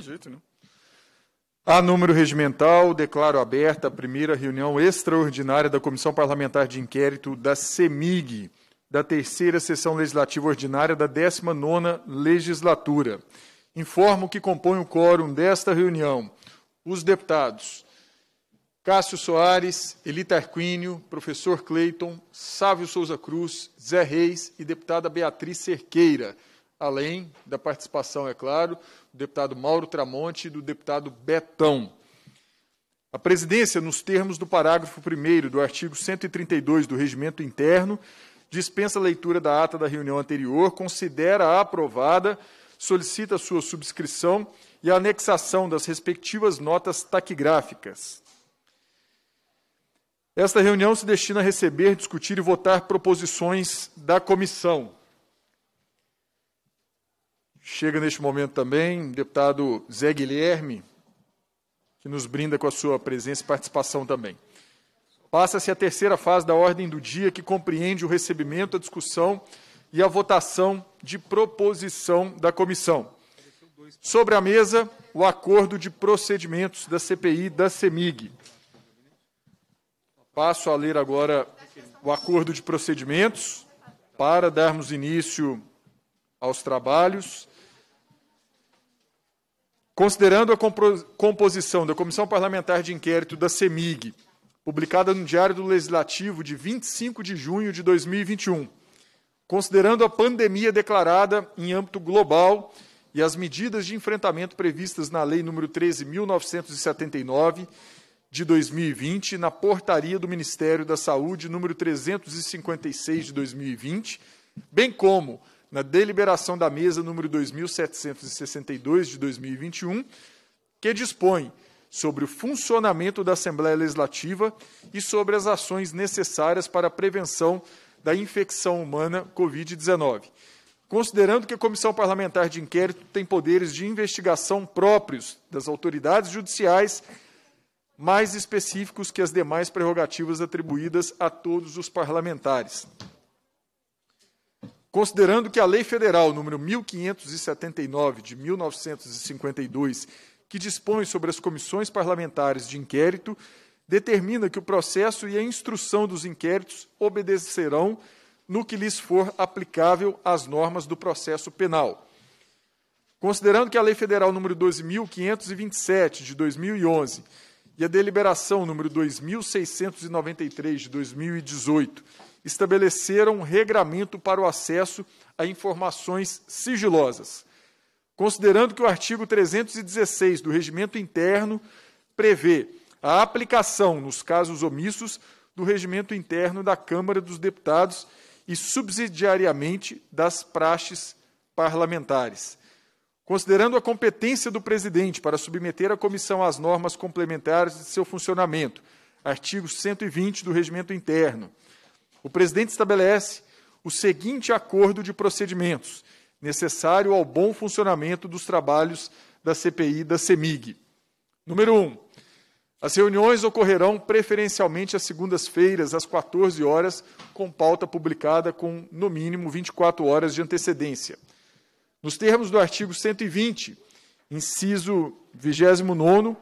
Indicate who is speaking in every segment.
Speaker 1: jeito nenhum. Né? A número regimental, declaro aberta a primeira reunião extraordinária da Comissão Parlamentar de Inquérito da CEMIG, da terceira sessão legislativa ordinária da 19ª legislatura. Informo que compõe o quórum desta reunião os deputados Cássio Soares, Elita Arquínio, professor Cleiton, Sávio Souza Cruz, Zé Reis e deputada Beatriz Cerqueira além da participação, é claro, do deputado Mauro Tramonte e do deputado Betão. A presidência, nos termos do parágrafo 1 do artigo 132 do Regimento Interno, dispensa a leitura da ata da reunião anterior, considera-a aprovada, solicita sua subscrição e a anexação das respectivas notas taquigráficas. Esta reunião se destina a receber, discutir e votar proposições da comissão. Chega neste momento também o deputado Zé Guilherme, que nos brinda com a sua presença e participação também. Passa-se a terceira fase da ordem do dia, que compreende o recebimento, a discussão e a votação de proposição da comissão. Sobre a mesa, o acordo de procedimentos da CPI da CEMIG. Passo a ler agora o acordo de procedimentos para darmos início aos trabalhos. Considerando a composição da Comissão Parlamentar de Inquérito da CEMIG, publicada no Diário do Legislativo de 25 de junho de 2021, considerando a pandemia declarada em âmbito global e as medidas de enfrentamento previstas na Lei nº 13.979, de 2020, na portaria do Ministério da Saúde número 356 de 2020, bem como na deliberação da mesa número 2762 de 2021, que dispõe sobre o funcionamento da Assembleia Legislativa e sobre as ações necessárias para a prevenção da infecção humana COVID-19. Considerando que a Comissão Parlamentar de Inquérito tem poderes de investigação próprios das autoridades judiciais, mais específicos que as demais prerrogativas atribuídas a todos os parlamentares. Considerando que a Lei Federal número 1579 de 1952, que dispõe sobre as comissões parlamentares de inquérito, determina que o processo e a instrução dos inquéritos obedecerão no que lhes for aplicável às normas do processo penal. Considerando que a Lei Federal número 2527 de 2011 e a deliberação número 2693 de 2018 estabeleceram um regramento para o acesso a informações sigilosas, considerando que o artigo 316 do Regimento Interno prevê a aplicação, nos casos omissos, do Regimento Interno da Câmara dos Deputados e, subsidiariamente, das praxes parlamentares. Considerando a competência do presidente para submeter a comissão às normas complementares de seu funcionamento, artigo 120 do Regimento Interno, o presidente estabelece o seguinte acordo de procedimentos necessário ao bom funcionamento dos trabalhos da CPI e da CEMIG. Número 1. Um, as reuniões ocorrerão preferencialmente às segundas-feiras, às 14 horas, com pauta publicada com, no mínimo, 24 horas de antecedência. Nos termos do artigo 120, inciso 29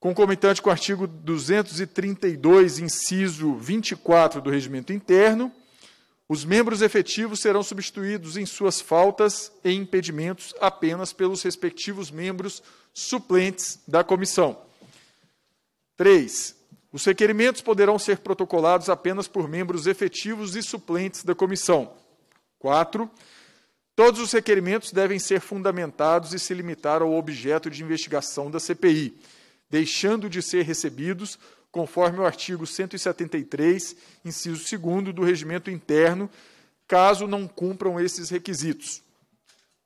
Speaker 1: concomitante com o artigo 232, inciso 24 do Regimento Interno, os membros efetivos serão substituídos em suas faltas e impedimentos apenas pelos respectivos membros suplentes da comissão. 3. Os requerimentos poderão ser protocolados apenas por membros efetivos e suplentes da comissão. 4. Todos os requerimentos devem ser fundamentados e se limitar ao objeto de investigação da CPI deixando de ser recebidos, conforme o artigo 173, inciso 2 do Regimento Interno, caso não cumpram esses requisitos.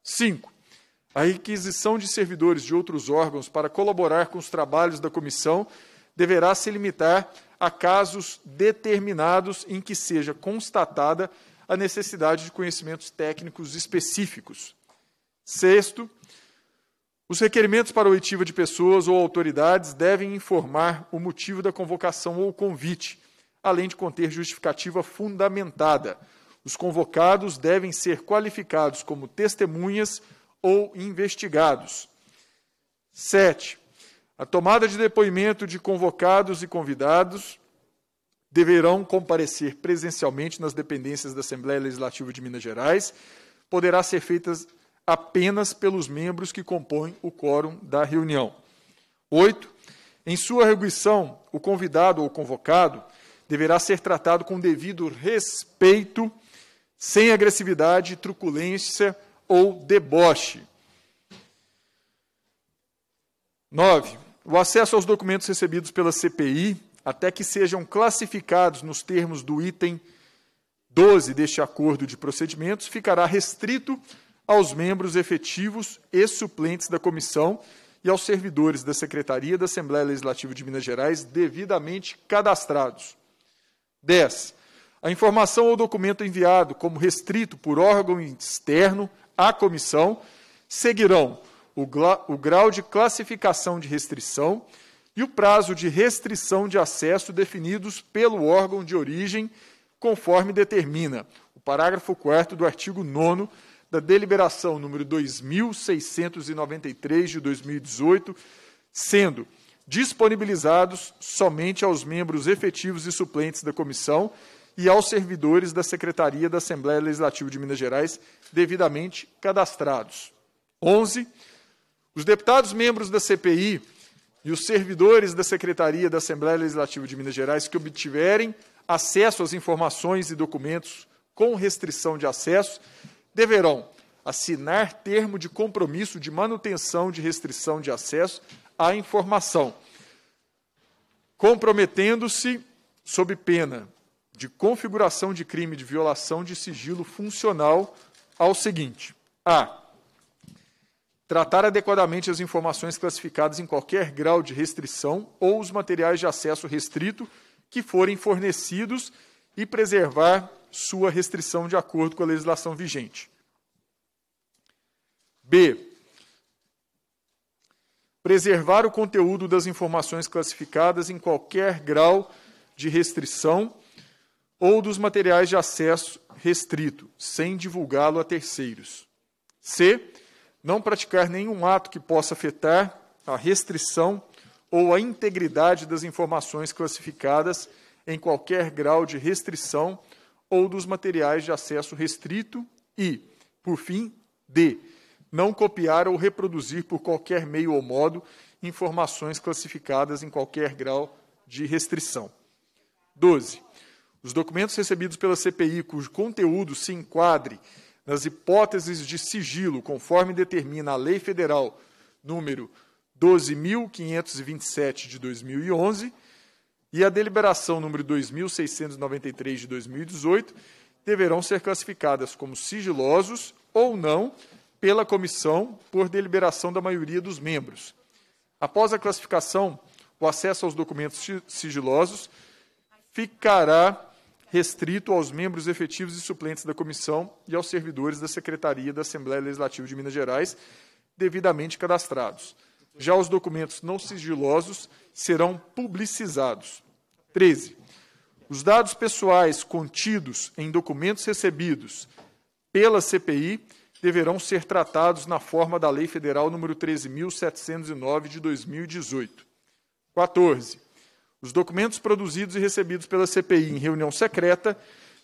Speaker 1: 5. A requisição de servidores de outros órgãos para colaborar com os trabalhos da comissão deverá se limitar a casos determinados em que seja constatada a necessidade de conhecimentos técnicos específicos. Sexto, os requerimentos para oitiva de pessoas ou autoridades devem informar o motivo da convocação ou convite, além de conter justificativa fundamentada. Os convocados devem ser qualificados como testemunhas ou investigados. 7. A tomada de depoimento de convocados e convidados deverão comparecer presencialmente nas dependências da Assembleia Legislativa de Minas Gerais, poderá ser feita apenas pelos membros que compõem o quórum da reunião. 8. Em sua reunião, o convidado ou convocado deverá ser tratado com devido respeito, sem agressividade, truculência ou deboche. 9. O acesso aos documentos recebidos pela CPI, até que sejam classificados nos termos do item 12 deste acordo de procedimentos, ficará restrito aos membros efetivos e suplentes da comissão e aos servidores da Secretaria da Assembleia Legislativa de Minas Gerais devidamente cadastrados. 10. A informação ou documento enviado como restrito por órgão externo à comissão seguirão o, o grau de classificação de restrição e o prazo de restrição de acesso definidos pelo órgão de origem, conforme determina o parágrafo 4 do artigo 9 da deliberação número 2693 de 2018, sendo disponibilizados somente aos membros efetivos e suplentes da comissão e aos servidores da Secretaria da Assembleia Legislativa de Minas Gerais devidamente cadastrados. 11. Os deputados membros da CPI e os servidores da Secretaria da Assembleia Legislativa de Minas Gerais que obtiverem acesso às informações e documentos com restrição de acesso deverão assinar termo de compromisso de manutenção de restrição de acesso à informação, comprometendo-se sob pena de configuração de crime de violação de sigilo funcional ao seguinte: a tratar adequadamente as informações classificadas em qualquer grau de restrição ou os materiais de acesso restrito que forem fornecidos e preservar sua restrição de acordo com a legislação vigente. B. Preservar o conteúdo das informações classificadas em qualquer grau de restrição ou dos materiais de acesso restrito, sem divulgá-lo a terceiros. C. Não praticar nenhum ato que possa afetar a restrição ou a integridade das informações classificadas em qualquer grau de restrição ou dos materiais de acesso restrito e, por fim, D. Não copiar ou reproduzir por qualquer meio ou modo informações classificadas em qualquer grau de restrição. 12. Os documentos recebidos pela CPI cujo conteúdo se enquadre nas hipóteses de sigilo, conforme determina a Lei Federal número 12527 de 2011, e a deliberação número 2693 de 2018 deverão ser classificadas como sigilosos ou não pela comissão por deliberação da maioria dos membros. Após a classificação, o acesso aos documentos sigilosos ficará restrito aos membros efetivos e suplentes da comissão e aos servidores da Secretaria da Assembleia Legislativa de Minas Gerais devidamente cadastrados. Já os documentos não sigilosos serão publicizados. 13. Os dados pessoais contidos em documentos recebidos pela CPI deverão ser tratados na forma da Lei Federal nº 13.709 de 2018. 14. Os documentos produzidos e recebidos pela CPI em reunião secreta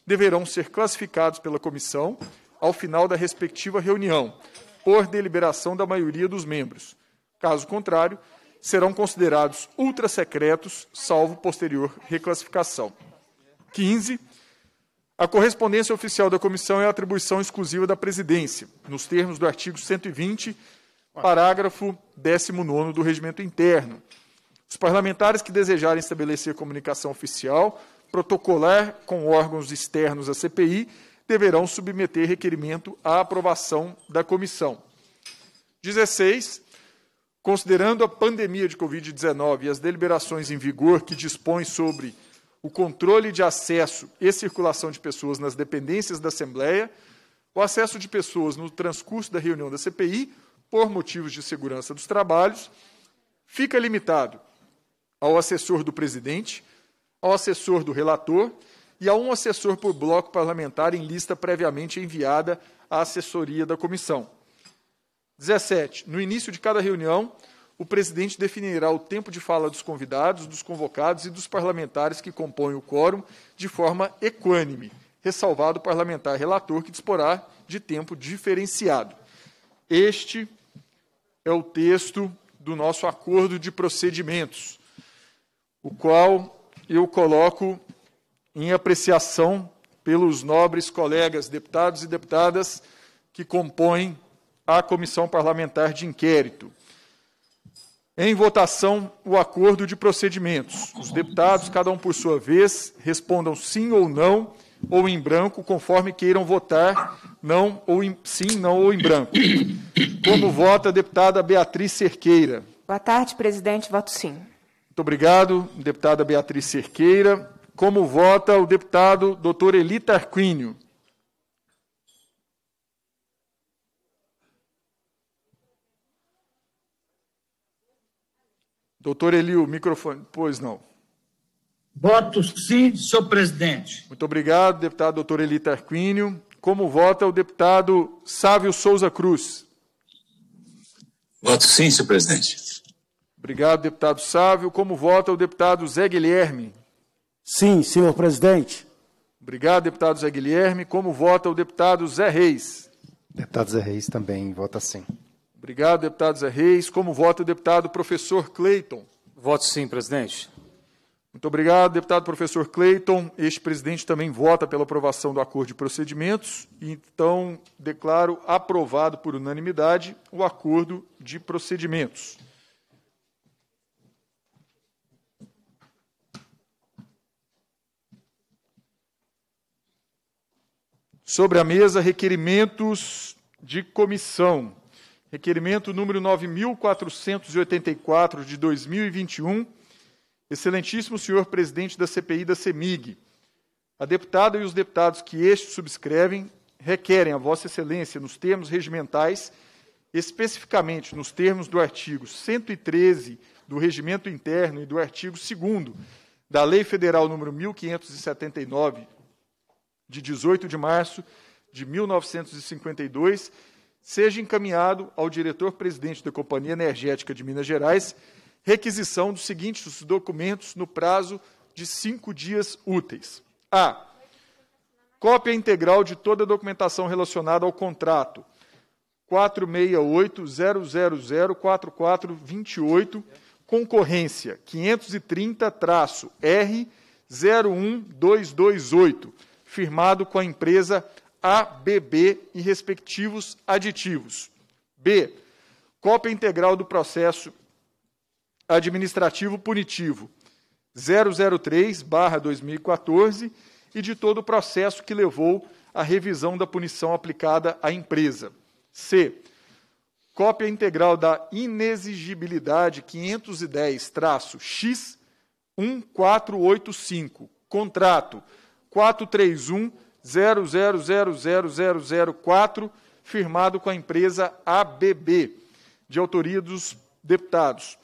Speaker 1: deverão ser classificados pela comissão ao final da respectiva reunião, por deliberação da maioria dos membros. Caso contrário, serão considerados ultrassecretos salvo posterior reclassificação. 15. A correspondência oficial da comissão é atribuição exclusiva da presidência, nos termos do artigo 120, parágrafo 19 do regimento interno. Os parlamentares que desejarem estabelecer comunicação oficial, protocolar com órgãos externos à CPI, deverão submeter requerimento à aprovação da comissão. 16. Considerando a pandemia de Covid-19 e as deliberações em vigor que dispõem sobre o controle de acesso e circulação de pessoas nas dependências da Assembleia, o acesso de pessoas no transcurso da reunião da CPI, por motivos de segurança dos trabalhos, fica limitado ao assessor do presidente, ao assessor do relator e a um assessor por bloco parlamentar em lista previamente enviada à assessoria da comissão. 17. No início de cada reunião, o presidente definirá o tempo de fala dos convidados, dos convocados e dos parlamentares que compõem o quórum de forma equânime, ressalvado o parlamentar relator que disporá de tempo diferenciado. Este é o texto do nosso acordo de procedimentos, o qual eu coloco em apreciação pelos nobres colegas deputados e deputadas que compõem à Comissão Parlamentar de Inquérito. Em votação, o acordo de procedimentos. Os deputados, cada um por sua vez, respondam sim ou não, ou em branco, conforme queiram votar, não ou em, sim, não ou em branco. Como vota a deputada Beatriz Cerqueira? Boa tarde, presidente. Voto sim. Muito obrigado, deputada Beatriz Cerqueira. Como vota o deputado Dr. Eli Tarquínio? Doutor o microfone. Pois não. Voto sim, senhor presidente. Muito obrigado, deputado doutor Eli Tarquínio. Como vota o deputado Sávio Souza Cruz? Voto sim, senhor presidente. Obrigado, deputado Sávio. Como vota o deputado Zé Guilherme? Sim, senhor presidente. Obrigado, deputado Zé Guilherme. Como vota o deputado Zé Reis? Deputado Zé Reis também vota sim. Obrigado, deputado Zé Reis. Como vota o deputado professor Cleiton? Voto sim, presidente. Muito obrigado, deputado professor Cleiton. Este presidente também vota pela aprovação do acordo de procedimentos. Então, declaro aprovado por unanimidade o acordo de procedimentos. Sobre a mesa, requerimentos de comissão requerimento número 9484 de 2021, excelentíssimo senhor presidente da CPI da CEMIG. A deputada e os deputados que este subscrevem requerem a vossa excelência nos termos regimentais, especificamente nos termos do artigo 113 do regimento interno e do artigo 2 da Lei Federal número 1579 de 18 de março de 1952, seja encaminhado ao diretor-presidente da Companhia Energética de Minas Gerais requisição dos seguintes documentos no prazo de cinco dias úteis. A. Cópia integral de toda a documentação relacionada ao contrato 468-000-4428, concorrência 530-R01228, firmado com a empresa ABB e respectivos aditivos. B. Cópia integral do processo administrativo punitivo 003/2014 e de todo o processo que levou à revisão da punição aplicada à empresa. C. Cópia integral da inexigibilidade 510-X1485, contrato 431 00000004, firmado com a empresa ABB, de autoria dos deputados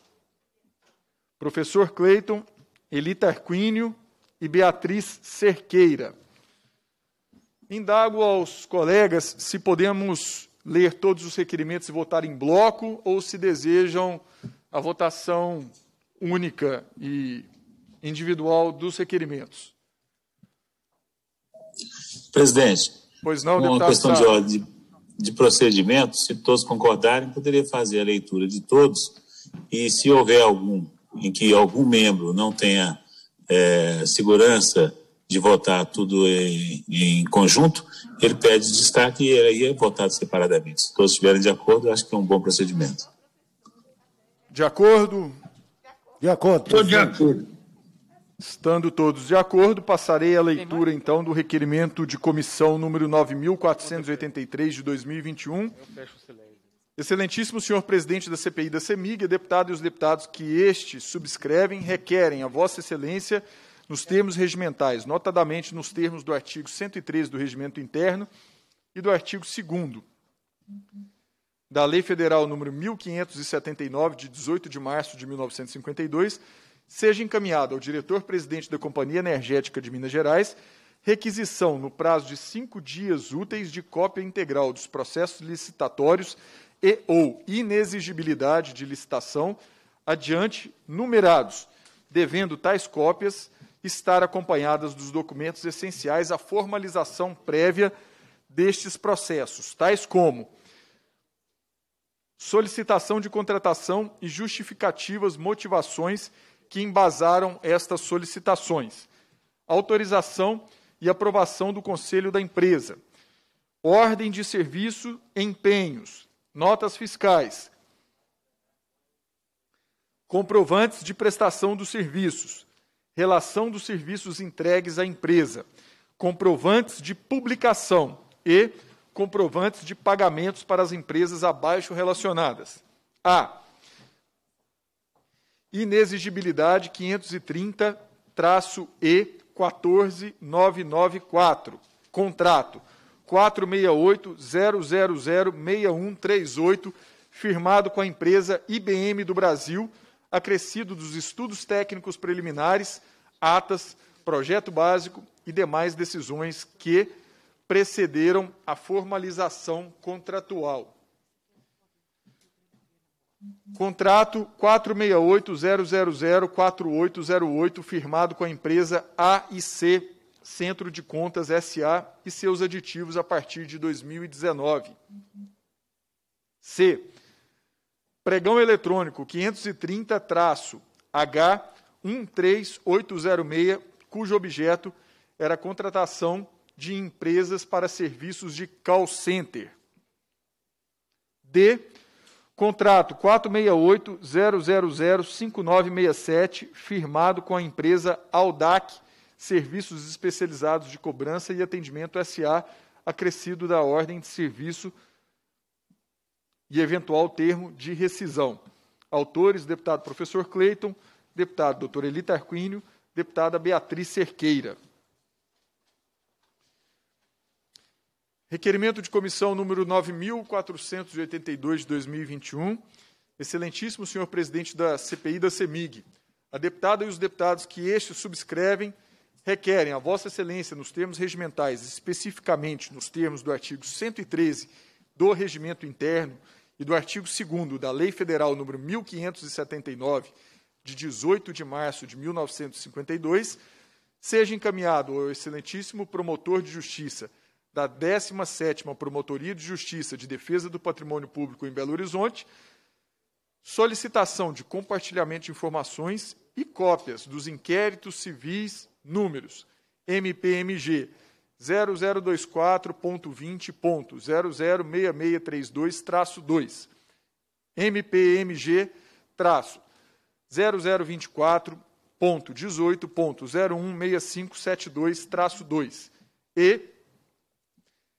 Speaker 1: professor Cleiton, Elita Arquínio e Beatriz Cerqueira. Indago aos colegas se podemos ler todos os requerimentos e votar em bloco ou se desejam a votação única e individual dos requerimentos. Presidente, pois não, uma questão de, ordem, de, procedimento, se todos concordarem, poderia fazer a leitura de todos e se houver algum em que algum membro não tenha é, segurança de votar tudo em, em, conjunto, ele pede destaque e aí é votado separadamente. Se todos estiverem de acordo, acho que é um bom procedimento. De acordo? De acordo. Estou de acordo. Estando todos de acordo, passarei a leitura então do requerimento de comissão número 9483 de 2021. Excelentíssimo senhor presidente da CPI da CEMIG, deputado e os deputados que este subscrevem, requerem a vossa excelência nos termos regimentais, notadamente nos termos do artigo 113 do Regimento Interno e do artigo 2 da Lei Federal número 1579 de 18 de março de 1952, seja encaminhada ao diretor-presidente da Companhia Energética de Minas Gerais requisição, no prazo de cinco dias úteis, de cópia integral dos processos licitatórios e ou inexigibilidade de licitação adiante numerados, devendo tais cópias estar acompanhadas dos documentos essenciais à formalização prévia destes processos, tais como solicitação de contratação e justificativas, motivações que embasaram estas solicitações: autorização e aprovação do conselho da empresa, ordem de serviço, empenhos, notas fiscais, comprovantes de prestação dos serviços, relação dos serviços entregues à empresa, comprovantes de publicação e comprovantes de pagamentos para as empresas abaixo relacionadas. A. Inexigibilidade 530-E 14994. Contrato 468 6138 firmado com a empresa IBM do Brasil, acrescido dos estudos técnicos preliminares, atas, projeto básico e demais decisões que precederam a formalização contratual. Contrato 468-000-4808, firmado com a empresa AIC Centro de Contas SA e seus aditivos a partir de 2019. C. Pregão eletrônico 530-H13806, cujo objeto era a contratação de empresas para serviços de call center. D Contrato 468-000-5967, firmado com a empresa Aldac Serviços Especializados de Cobrança e Atendimento SA, acrescido da ordem de serviço e eventual termo de rescisão. Autores: deputado professor Cleiton, deputado doutor Elita Arquínio, deputada Beatriz Cerqueira. Requerimento de comissão número 9482 de 2021. Excelentíssimo senhor presidente da CPI da CEMIG, a deputada e os deputados que estes subscrevem requerem a Vossa Excelência, nos termos regimentais, especificamente nos termos do artigo 113 do Regimento Interno e do artigo 2 da Lei Federal número 1579, de 18 de março de 1952, seja encaminhado ao excelentíssimo promotor de justiça da 17ª Promotoria de Justiça de Defesa do Patrimônio Público em Belo Horizonte, solicitação de compartilhamento de informações e cópias dos inquéritos civis números MPMG 0024.20.006632-2, MPMG 0024.18.016572-2 e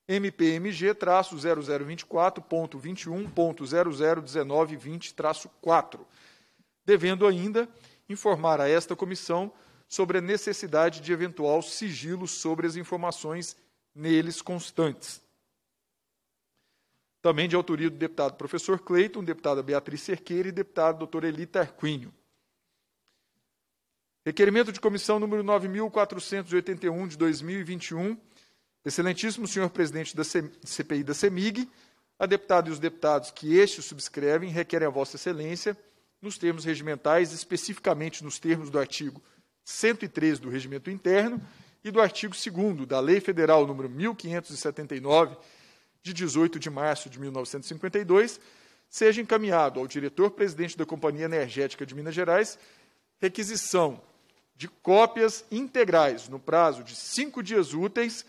Speaker 1: MPMG-0024.21.001920-4, devendo ainda informar a esta comissão sobre a necessidade de eventual sigilo sobre as informações neles constantes. Também de autoria do deputado professor Cleiton, deputada Beatriz Cerqueira e deputado doutor Elita Arquinho. Requerimento de comissão número 9.481 de 2021, Excelentíssimo senhor presidente da CPI da CEMIG, a deputada e os deputados que este subscrevem requerem a Vossa Excelência, nos termos regimentais, especificamente nos termos do artigo 103 do Regimento Interno e do artigo 2 da Lei Federal nº 1579, de 18 de março de 1952, seja encaminhado ao diretor-presidente da Companhia Energética de Minas Gerais requisição de cópias integrais no prazo de cinco dias úteis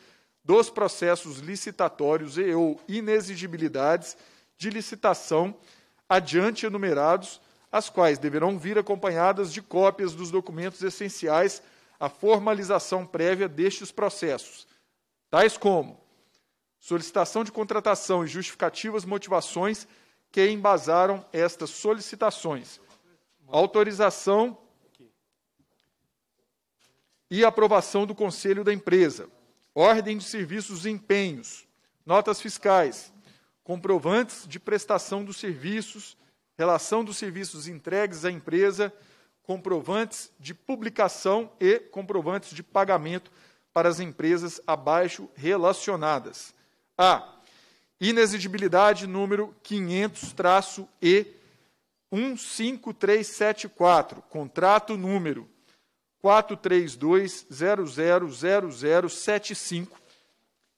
Speaker 1: dos processos licitatórios e ou inexigibilidades de licitação adiante enumerados, as quais deverão vir acompanhadas de cópias dos documentos essenciais à formalização prévia destes processos, tais como solicitação de contratação e justificativas motivações que embasaram estas solicitações, autorização e aprovação do conselho da empresa, ordem de serviços e empenhos, notas fiscais, comprovantes de prestação dos serviços, relação dos serviços entregues à empresa, comprovantes de publicação e comprovantes de pagamento para as empresas abaixo relacionadas. A. Inexigibilidade número 500-E15374, contrato número 432-000075,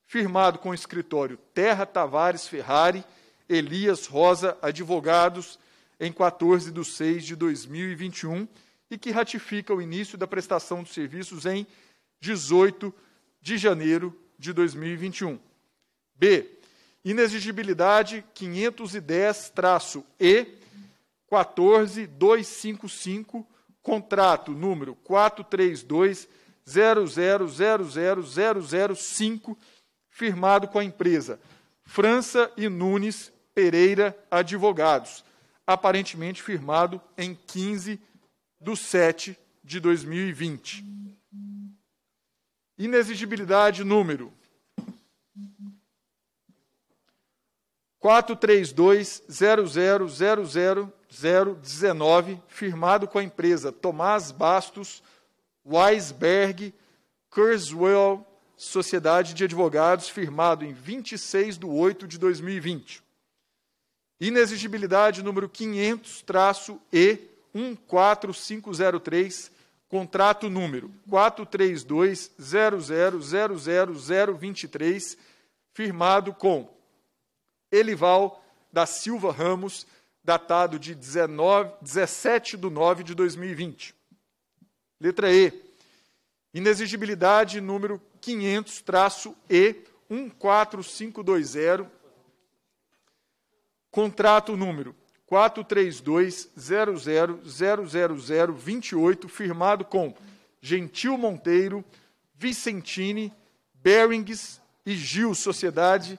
Speaker 1: firmado com o escritório Terra Tavares Ferrari, Elias Rosa Advogados, em 14 de 6 de 2021, e que ratifica o início da prestação dos serviços em 18 de janeiro de 2021. B. Inexigibilidade 510-E 14255 contrato número 432 00000005, firmado com a empresa França e Nunes Pereira Advogados, aparentemente firmado em 15 de 7 de 2020. Inexigibilidade número 432 0000 019, firmado com a empresa Tomás Bastos, Weisberg, Kurzweil Sociedade de Advogados, firmado em 26 de 8 de 2020. Inexigibilidade número 500-E14503, contrato número 432000023, firmado com Elival da Silva Ramos, datado de 19, 17 de 9 de 2020. Letra E. Inexigibilidade número 500-E traço 14520. Contrato número 432000028, firmado com Gentil Monteiro, Vicentini, Berings e Gil Sociedade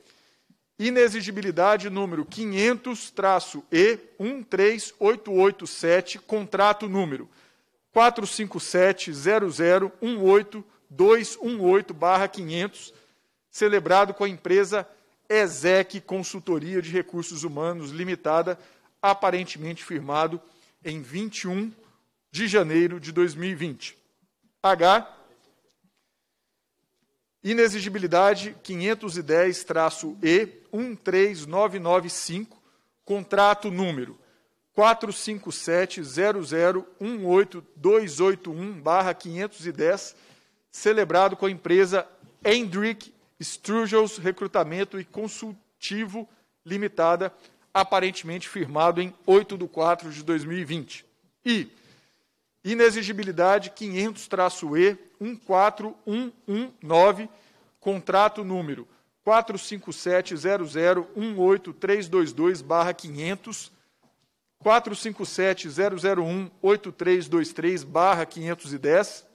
Speaker 1: Inexigibilidade número 500-E13887, contrato número 457-0018218-500, celebrado com a empresa ESEC Consultoria de Recursos Humanos Limitada, aparentemente firmado em 21 de janeiro de 2020. H Inexigibilidade 510-E 13995, contrato número 457-0018281-510, celebrado com a empresa Hendrick Strugels Recrutamento e Consultivo Limitada, aparentemente firmado em 8 de 4 de 2020. E Inexigibilidade 500-E 14119, contrato número 4570018322 barra 500 4570018323 barra 510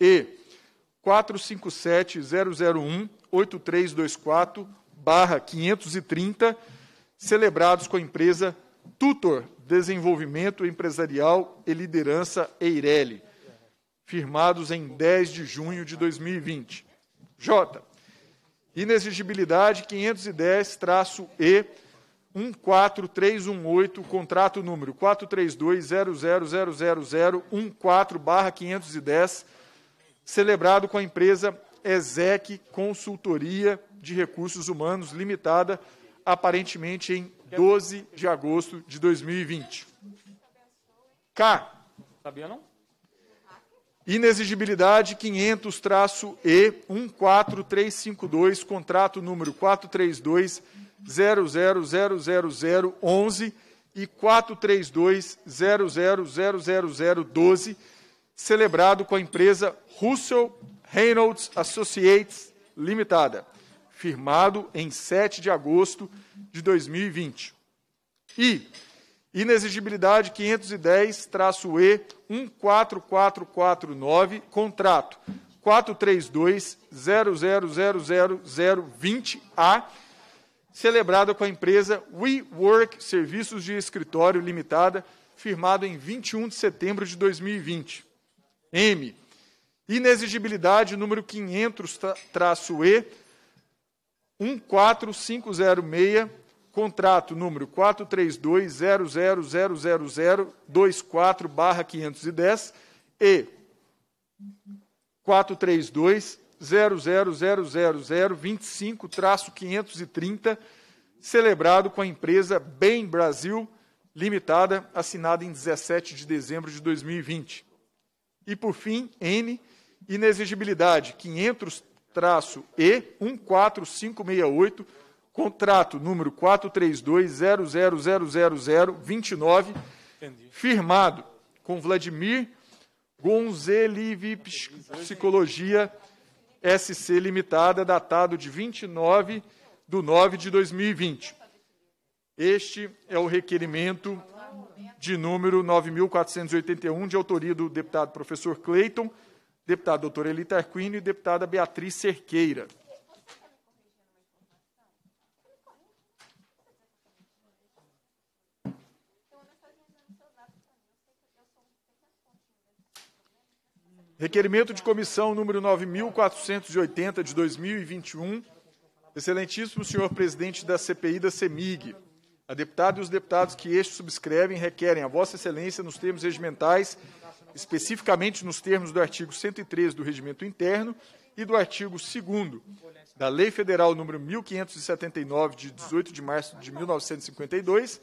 Speaker 1: e 4570018324 barra 530 celebrados com a empresa Tutor Desenvolvimento Empresarial e Liderança Eireli, firmados em 10 de junho de 2020. J. Inexigibilidade 510-E 14318, contrato número 432000014 510 celebrado com a empresa ESEC Consultoria de Recursos Humanos Limitada, aparentemente em 12 de agosto de 2020. K. Sabia não? Inexigibilidade 500-E14352, contrato número 432 000011 e 432 000012, celebrado com a empresa Russell Reynolds Associates Limitada, firmado em 7 de agosto de de 2020. E inexigibilidade 510-E 14449, contrato 432-000020A, celebrada com a empresa WeWork Serviços de Escritório Limitada, firmado em 21 de setembro de 2020. M. Inexigibilidade número 500-E 14506, contrato número 432-0000024-510 e 432-0000025-530, celebrado com a empresa Bem Brasil Limitada, assinada em 17 de dezembro de 2020. E, por fim, N, inexigibilidade, 500 traço E 14568, contrato número 432000029, firmado com Vladimir Gonzeliv Psicologia SC Limitada, datado de 29 de 9 de 2020. Este é o requerimento de número 9.481, de autoria do deputado professor Cleiton, deputada doutora Elita Arquino e deputada Beatriz Cerqueira. Requerimento de comissão número 9480 de 2021. Excelentíssimo senhor presidente da CPI da CEMIG, a deputada e os deputados que este subscrevem requerem a Vossa Excelência, nos termos regimentais especificamente nos termos do artigo 113 do Regimento Interno e do artigo 2 da Lei Federal número 1579 de 18 de março de 1952,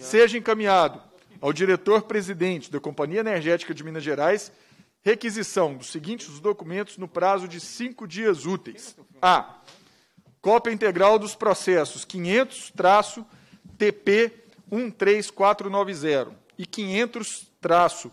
Speaker 1: seja encaminhado ao diretor-presidente da Companhia Energética de Minas Gerais requisição dos seguintes documentos no prazo de cinco dias úteis. A. Cópia integral dos processos 500-TP 13490 e 500-TP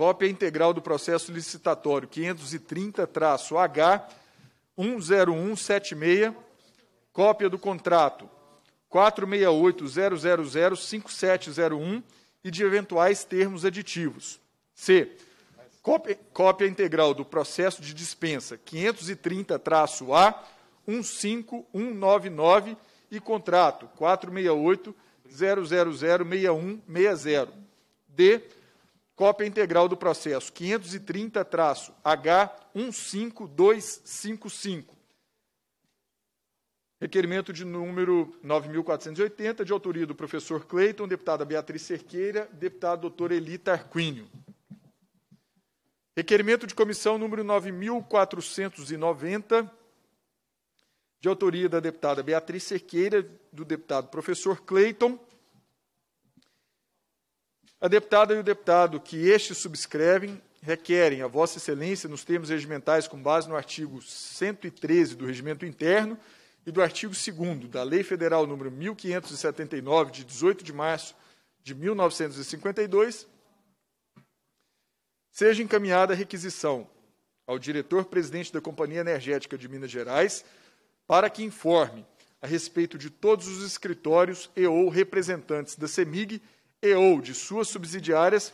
Speaker 1: Cópia integral do processo licitatório 530-H 10176, cópia do contrato 468-000-5701 e de eventuais termos aditivos. C. Cópia, cópia integral do processo de dispensa 530-A 15199 e contrato 468 0006160. D Cópia integral do processo 530-H15255. Requerimento de número 9.480, de autoria do professor Cleiton, deputada Beatriz Cerqueira, deputado doutor Eli Tarquínio. Requerimento de comissão número 9490, de autoria da deputada Beatriz Cerqueira, do deputado professor Cleiton, a deputada e o deputado que este subscrevem requerem a Vossa Excelência, nos termos regimentais com base no artigo 113 do Regimento Interno e do artigo 2 da Lei Federal nº 1579, de 18 de março de 1952, seja encaminhada a requisição ao diretor-presidente da Companhia Energética de Minas Gerais para que informe a respeito de todos os escritórios e ou representantes da CEMIG e ou de suas subsidiárias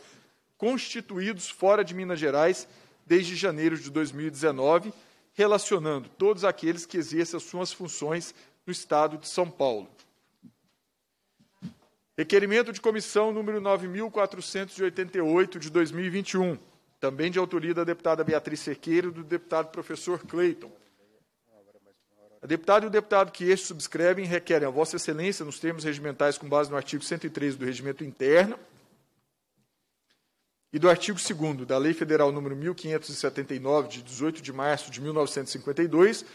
Speaker 1: constituídos fora de Minas Gerais desde janeiro de 2019, relacionando todos aqueles que exerçam suas funções no Estado de São Paulo. Requerimento de comissão número 9.488 de 2021, também de autoria da deputada Beatriz Sequeiro e do deputado professor Cleiton a deputada e o deputado que este subscrevem requerem a Vossa Excelência, nos termos regimentais com base no artigo 113 do Regimento Interno e do artigo 2 da Lei Federal nº 1579, de 18 de março de 1952,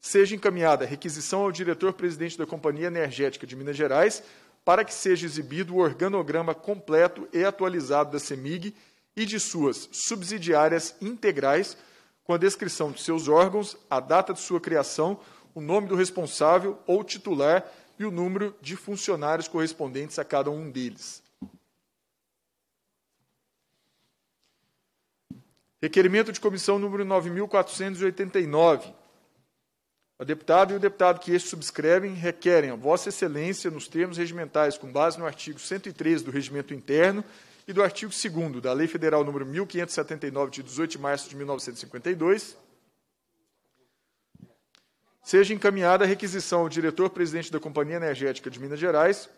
Speaker 1: seja encaminhada requisição ao diretor-presidente da Companhia Energética de Minas Gerais para que seja exibido o organograma completo e atualizado da CEMIG e de suas subsidiárias integrais, com a descrição de seus órgãos, a data de sua criação, o nome do responsável ou titular e o número de funcionários correspondentes a cada um deles. Requerimento de comissão número 9489. A deputada e o deputado que este subscrevem requerem a Vossa Excelência, nos termos regimentais, com base no artigo 103 do Regimento Interno e do artigo 2 da Lei Federal número 1579, de 18 de março de 1952, seja encaminhada a requisição ao diretor-presidente da Companhia Energética de Minas Gerais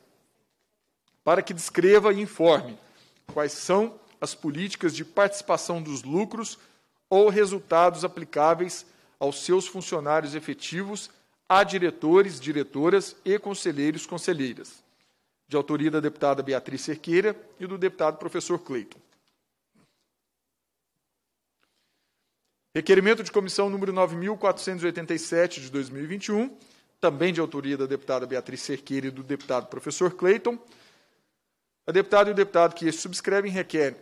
Speaker 1: para que descreva e informe quais são as políticas de participação dos lucros ou resultados aplicáveis aos seus funcionários efetivos, a diretores, diretoras e conselheiros, conselheiras. De autoria da deputada Beatriz Cerqueira e do deputado professor Cleiton. Requerimento de comissão número 9.487 de 2021, também de autoria da deputada Beatriz Cerqueira e do deputado professor Cleiton. A deputada e o deputado que subscrevem requerem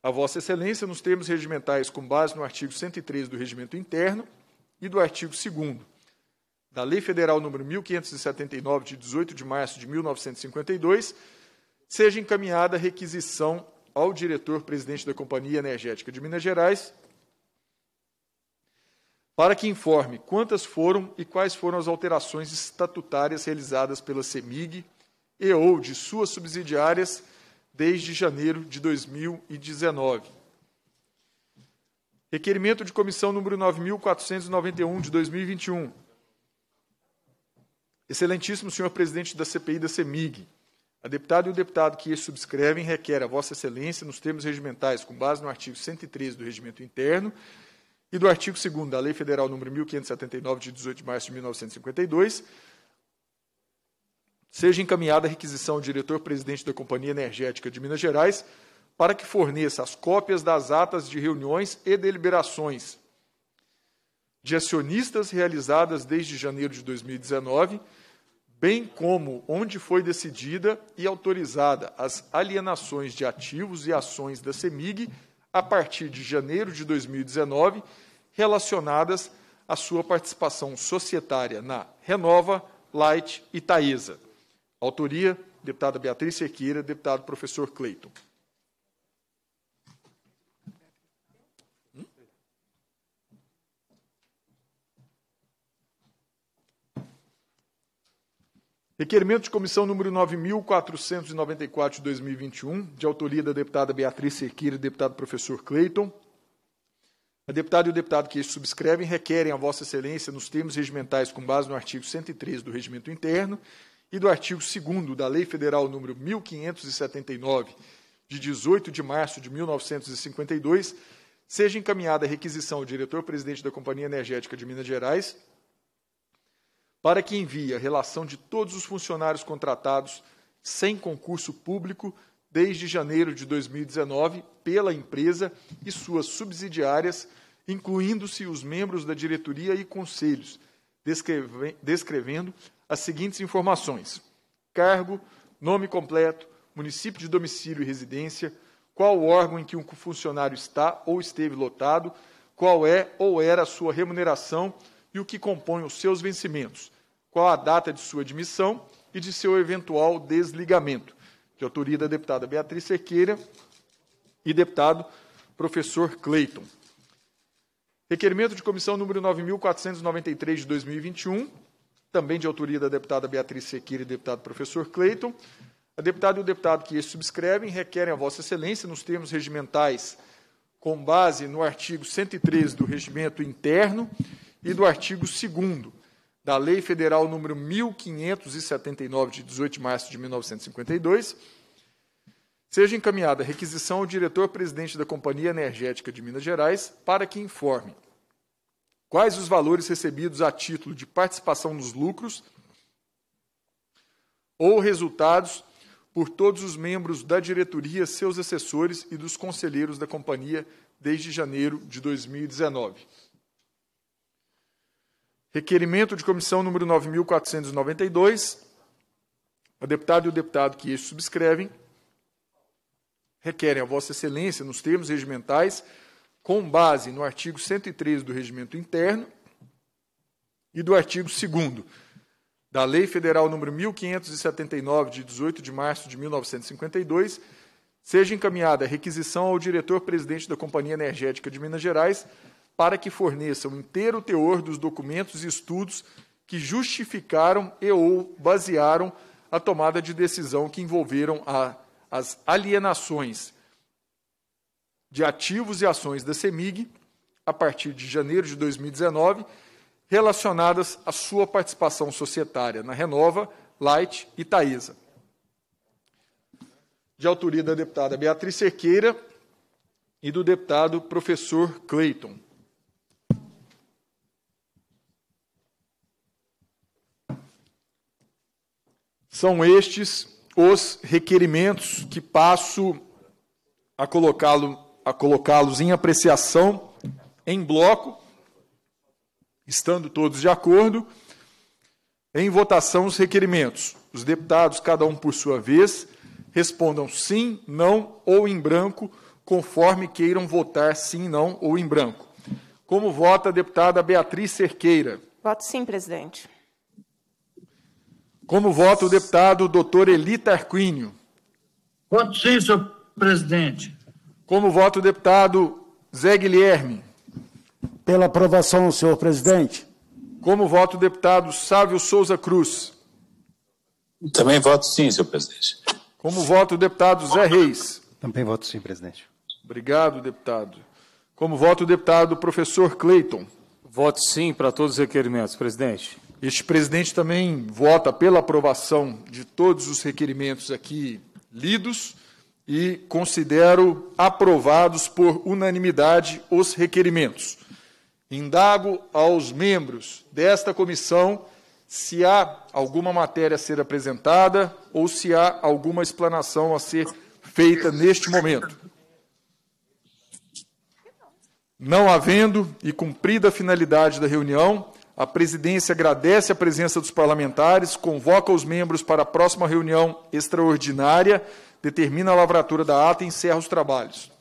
Speaker 1: a Vossa Excelência, nos termos regimentais com base no artigo 103 do Regimento Interno e do artigo 2 da Lei Federal número 1579, de 18 de março de 1952, seja encaminhada a requisição ao diretor-presidente da Companhia Energética de Minas Gerais, para que informe quantas foram e quais foram as alterações estatutárias realizadas pela CEMIG e ou de suas subsidiárias desde janeiro de 2019. Requerimento de comissão número 9491 de 2021. Excelentíssimo senhor presidente da CPI da CEMIG, a deputada e o deputado que este subscrevem requer a vossa excelência nos termos regimentais, com base no artigo 113 do regimento interno, e do artigo 2 da Lei Federal número 1579, de 18 de março de 1952, seja encaminhada a requisição ao diretor-presidente da Companhia Energética de Minas Gerais para que forneça as cópias das atas de reuniões e deliberações de acionistas realizadas desde janeiro de 2019, bem como onde foi decidida e autorizada as alienações de ativos e ações da CEMIG a partir de janeiro de 2019, relacionadas à sua participação societária na Renova, Light e Taesa. Autoria, deputada Beatriz Sequeira, deputado professor Cleiton. Requerimento de comissão número 9.494 de 2021, de autoria da deputada Beatriz Sequeira e do deputado professor Cleiton. A deputada e o deputado que este subscrevem requerem a Vossa Excelência, nos termos regimentais com base no artigo 113 do Regimento Interno e do artigo 2 da Lei Federal número 1579, de 18 de março de 1952, seja encaminhada a requisição ao diretor-presidente da Companhia Energética de Minas Gerais para que envie a relação de todos os funcionários contratados sem concurso público desde janeiro de 2019 pela empresa e suas subsidiárias, incluindo-se os membros da diretoria e conselhos, descrevendo as seguintes informações: cargo, nome completo, município de domicílio e residência, qual órgão em que um funcionário está ou esteve lotado, qual é ou era a sua remuneração e o que compõe os seus vencimentos, qual a data de sua admissão e de seu eventual desligamento, de autoria da deputada Beatriz Sequeira e deputado professor Cleiton. Requerimento de comissão número 9.493 de 2021, também de autoria da deputada Beatriz Sequeira e deputado professor Cleiton. A deputada e o deputado que este subscrevem requerem a Vossa Excelência, nos termos regimentais, com base no artigo 113 do Regimento Interno e do artigo 2 da Lei Federal número 1579 de 18 de março de 1952, seja encaminhada requisição ao diretor-presidente da Companhia Energética de Minas Gerais para que informe quais os valores recebidos a título de participação nos lucros ou resultados por todos os membros da diretoria, seus assessores e dos conselheiros da companhia desde janeiro de 2019. Requerimento de comissão número 9492. A deputada e o deputado que este subscrevem requerem a Vossa Excelência, nos termos regimentais, com base no artigo 113 do Regimento Interno e do artigo 2 da Lei Federal número 1579 de 18 de março de 1952, seja encaminhada a requisição ao diretor-presidente da Companhia Energética de Minas Gerais para que forneça o inteiro teor dos documentos e estudos que justificaram e ou basearam a tomada de decisão que envolveram a, as alienações de ativos e ações da CEMIG, a partir de janeiro de 2019, relacionadas à sua participação societária na Renova, Light e Taesa. De autoria da deputada Beatriz Cerqueira e do deputado professor Clayton São estes os requerimentos que passo a colocá colocá-los em apreciação em bloco, estando todos de acordo, em votação os requerimentos. Os deputados, cada um por sua vez, respondam sim, não ou em branco, conforme queiram votar sim, não ou em branco. Como vota a deputada Beatriz Cerqueira? Voto sim, presidente. Como vota o deputado doutor Elita Arquínio? Voto sim, senhor presidente. Como vota o deputado Zé Guilherme? Pela aprovação, senhor presidente. Como vota o deputado Sávio Souza Cruz? Também voto sim, senhor presidente. Como vota o deputado Zé Reis? Também voto sim, presidente. Obrigado, deputado. Como vota o deputado professor Cleiton? Voto sim para todos os requerimentos, presidente. Este presidente também vota pela aprovação de todos os requerimentos aqui lidos e considero aprovados por unanimidade os requerimentos. Indago aos membros desta comissão se há alguma matéria a ser apresentada ou se há alguma explanação a ser feita neste momento. Não havendo e cumprida a finalidade da reunião, a presidência agradece a presença dos parlamentares, convoca os membros para a próxima reunião extraordinária, determina a lavratura da ata e encerra os trabalhos.